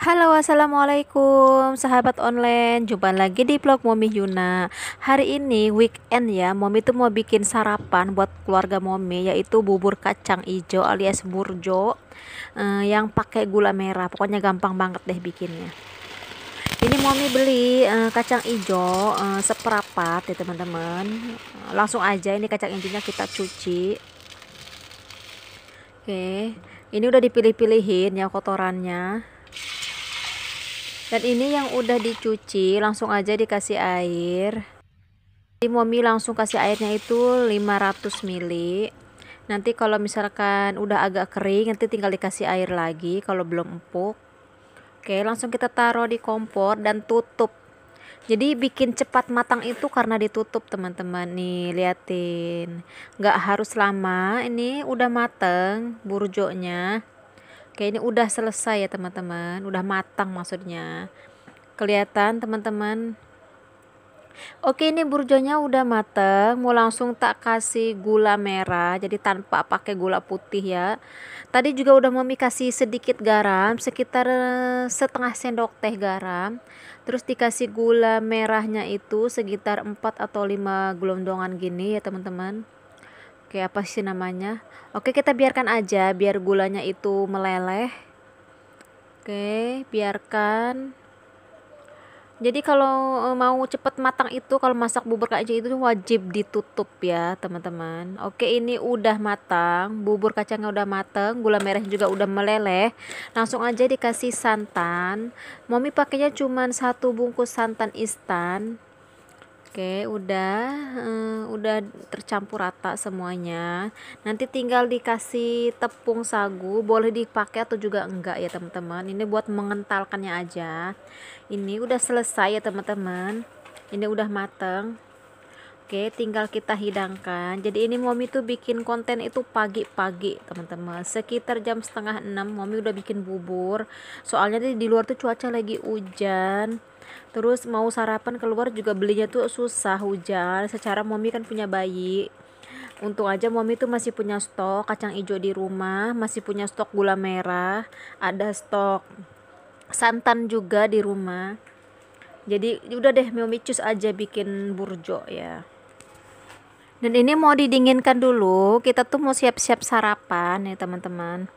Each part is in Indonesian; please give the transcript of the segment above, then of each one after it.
Halo assalamualaikum sahabat online Jumpa lagi di vlog Momi Yuna Hari ini weekend ya Momi tuh mau bikin sarapan buat keluarga Momi Yaitu bubur kacang hijau alias burjo eh, Yang pakai gula merah Pokoknya gampang banget deh bikinnya Ini Momi beli eh, kacang hijau eh, seperapat ya teman-teman eh, Langsung aja ini kacang hijaunya kita cuci Oke ini udah dipilih-pilihin ya kotorannya dan ini yang udah dicuci langsung aja dikasih air jadi momi langsung kasih airnya itu 500 ml nanti kalau misalkan udah agak kering nanti tinggal dikasih air lagi kalau belum empuk oke langsung kita taruh di kompor dan tutup jadi bikin cepat matang itu karena ditutup teman-teman nih liatin nggak harus lama ini udah mateng burjonya Oke, ini udah selesai ya teman-teman, udah matang maksudnya. Kelihatan teman-teman. Oke, ini burjonya udah matang, mau langsung tak kasih gula merah, jadi tanpa pakai gula putih ya. Tadi juga udah mami kasih sedikit garam, sekitar eh, setengah sendok teh garam. Terus dikasih gula merahnya itu sekitar 4 atau 5 gelondongan gini ya teman-teman. Oke, apa sih namanya? Oke, kita biarkan aja biar gulanya itu meleleh. Oke, biarkan. Jadi kalau e, mau cepet matang itu kalau masak bubur kacang itu wajib ditutup ya, teman-teman. Oke, ini udah matang, bubur kacangnya udah matang, gula merahnya juga udah meleleh. Langsung aja dikasih santan. Mami pakainya cuma satu bungkus santan instan Oke, udah uh, udah tercampur rata semuanya. Nanti tinggal dikasih tepung sagu, boleh dipakai atau juga enggak ya, teman-teman. Ini buat mengentalkannya aja. Ini udah selesai ya, teman-teman. Ini udah mateng. Oke, tinggal kita hidangkan. Jadi ini Momi tuh bikin konten itu pagi-pagi, teman-teman. Sekitar jam setengah enam, Momi udah bikin bubur. Soalnya di luar tuh cuaca lagi hujan terus mau sarapan keluar juga belinya tuh susah hujan secara momi kan punya bayi Untung aja momi tuh masih punya stok kacang hijau di rumah, masih punya stok gula merah, ada stok santan juga di rumah. Jadi udah deh momi cus aja bikin burjo ya. Dan ini mau didinginkan dulu, kita tuh mau siap-siap sarapan ya teman-teman.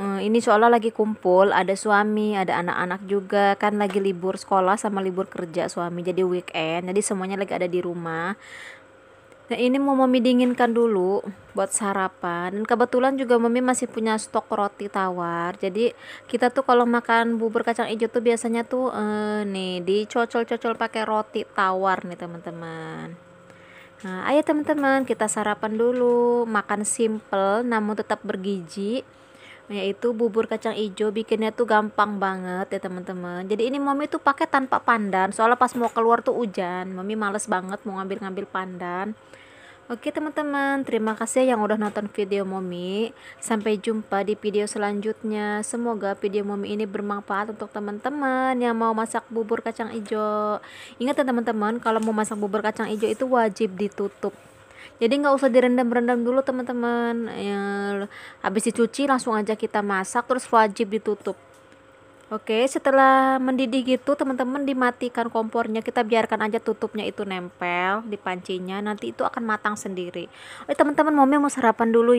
Eh, ini seolah lagi kumpul, ada suami, ada anak-anak juga, kan lagi libur sekolah sama libur kerja suami, jadi weekend, jadi semuanya lagi ada di rumah. Nah ini mau mami dinginkan dulu buat sarapan dan kebetulan juga mami masih punya stok roti tawar jadi kita tuh kalau makan bubur kacang hijau tuh biasanya tuh eh, nih dicocol-cocol pakai roti tawar nih teman-teman. Nah ayo teman-teman kita sarapan dulu makan simple namun tetap bergizi yaitu bubur kacang hijau bikinnya tuh gampang banget ya teman-teman jadi ini mami tuh pakai tanpa pandan soalnya pas mau keluar tuh hujan mami males banget mau ngambil-ngambil pandan Oke teman-teman, terima kasih yang udah nonton video mami Sampai jumpa di video selanjutnya. Semoga video mami ini bermanfaat untuk teman-teman yang mau masak bubur kacang ijo. Ingat ya teman-teman, kalau mau masak bubur kacang ijo itu wajib ditutup jadi nggak usah direndam-rendam dulu teman-teman ya, habis dicuci langsung aja kita masak terus wajib ditutup Oke, setelah mendidih gitu, teman-teman dimatikan kompornya. Kita biarkan aja tutupnya itu nempel di pancinya. Nanti itu akan matang sendiri. Oke, eh, teman-teman, Momi mau sarapan dulu. Ya?